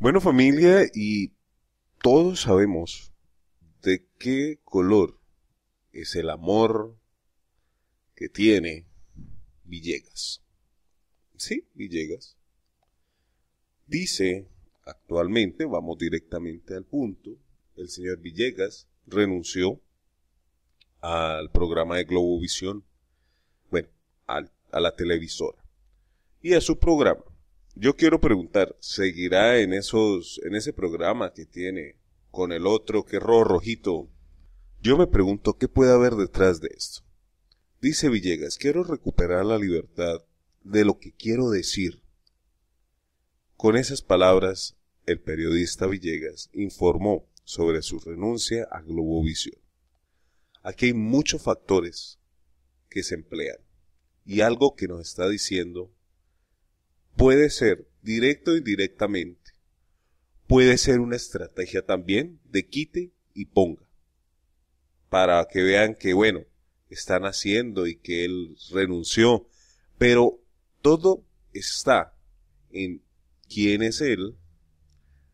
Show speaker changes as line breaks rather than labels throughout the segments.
Bueno familia, y todos sabemos de qué color es el amor que tiene Villegas. Sí, Villegas. Dice actualmente, vamos directamente al punto, el señor Villegas renunció al programa de Globovisión, bueno, a la televisora y a su programa yo quiero preguntar, ¿seguirá en esos, en ese programa que tiene con el otro que rojo rojito? Yo me pregunto qué puede haber detrás de esto. Dice Villegas, quiero recuperar la libertad de lo que quiero decir. Con esas palabras, el periodista Villegas informó sobre su renuncia a Globovisión. Aquí hay muchos factores que se emplean y algo que nos está diciendo Puede ser directo y indirectamente. Puede ser una estrategia también de quite y ponga. Para que vean que, bueno, están haciendo y que él renunció. Pero todo está en quién es él,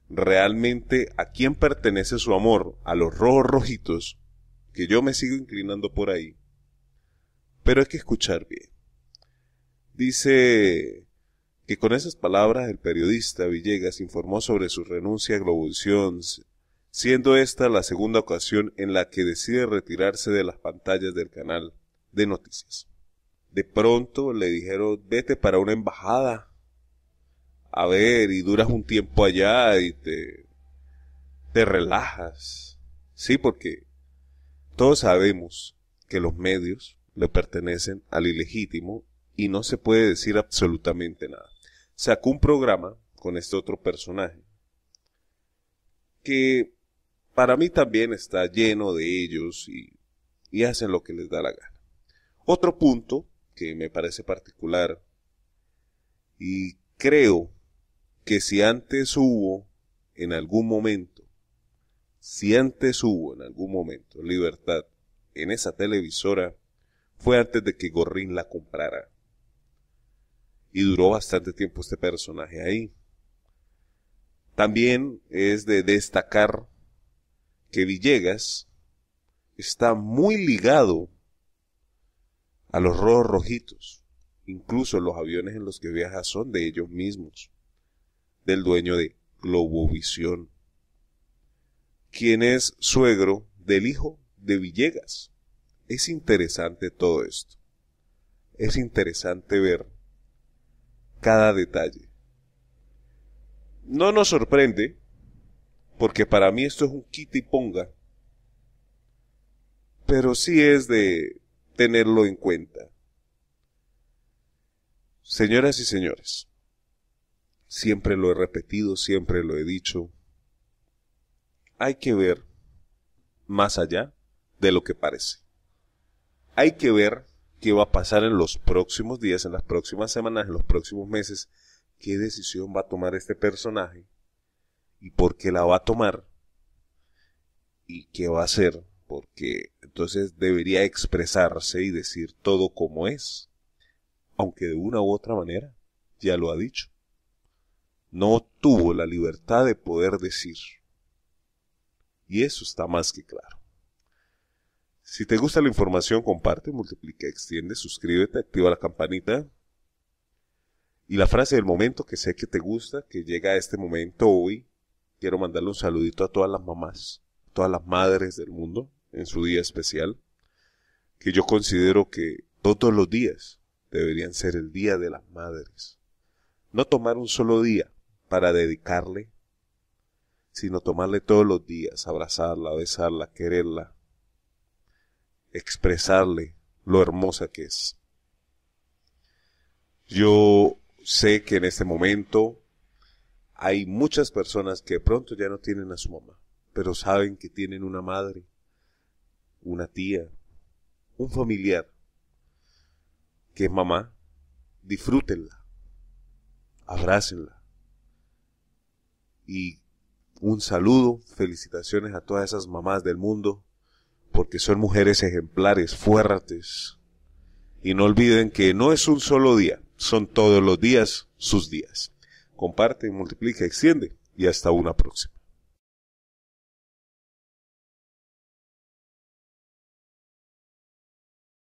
realmente a quién pertenece su amor, a los rojos rojitos, que yo me sigo inclinando por ahí. Pero hay que escuchar bien. Dice que con esas palabras el periodista Villegas informó sobre su renuncia a Globovisión, siendo esta la segunda ocasión en la que decide retirarse de las pantallas del canal de noticias. De pronto le dijeron, vete para una embajada. A ver, y duras un tiempo allá y te, te relajas. Sí, porque todos sabemos que los medios le pertenecen al ilegítimo y no se puede decir absolutamente nada sacó un programa con este otro personaje, que para mí también está lleno de ellos y, hacen lo que les da la gana. Otro punto que me parece particular y creo que si antes hubo en algún momento, si antes hubo en algún momento libertad en esa televisora, fue antes de que Gorrin la comprara y duró bastante tiempo este personaje ahí. También es de destacar que Villegas está muy ligado a los rojos rojitos. Incluso los aviones en los que viaja son de ellos mismos, del dueño de Globovisión, quien es suegro del hijo de Villegas. Es interesante todo esto. Es interesante ver cada detalle. No nos sorprende, porque para mí esto es un quita y ponga, pero sí es de tenerlo en cuenta. Señoras y señores, siempre lo he repetido, siempre lo he dicho, hay que ver más allá de lo que parece. Hay que ver qué va a pasar en los próximos días, en las próximas semanas, en los próximos meses, qué decisión va a tomar este personaje y por qué la va a tomar y qué va a hacer, porque entonces debería expresarse y decir todo como es, aunque de una u otra manera, ya lo ha dicho. No tuvo la libertad de poder decir. Y eso está más que claro. Si te gusta la información, comparte, multiplica, extiende, suscríbete, activa la campanita. Y la frase del momento que sé que te gusta, que llega a este momento hoy, quiero mandarle un saludito a todas las mamás, todas las madres del mundo, en su día especial, que yo considero que todos los días deberían ser el Día de las Madres. No tomar un solo día para dedicarle, sino tomarle todos los días, abrazarla, besarla, quererla, expresarle lo hermosa que es. Yo sé que en este momento hay muchas personas que pronto ya no tienen a su mamá, pero saben que tienen una madre, una tía, un familiar, que es mamá, disfrútenla, abrácenla. Y un saludo, felicitaciones a todas esas mamás del mundo porque son mujeres ejemplares, fuertes. Y no olviden que no es un solo día, son todos los días sus días. Comparte, multiplica, extiende y hasta una próxima.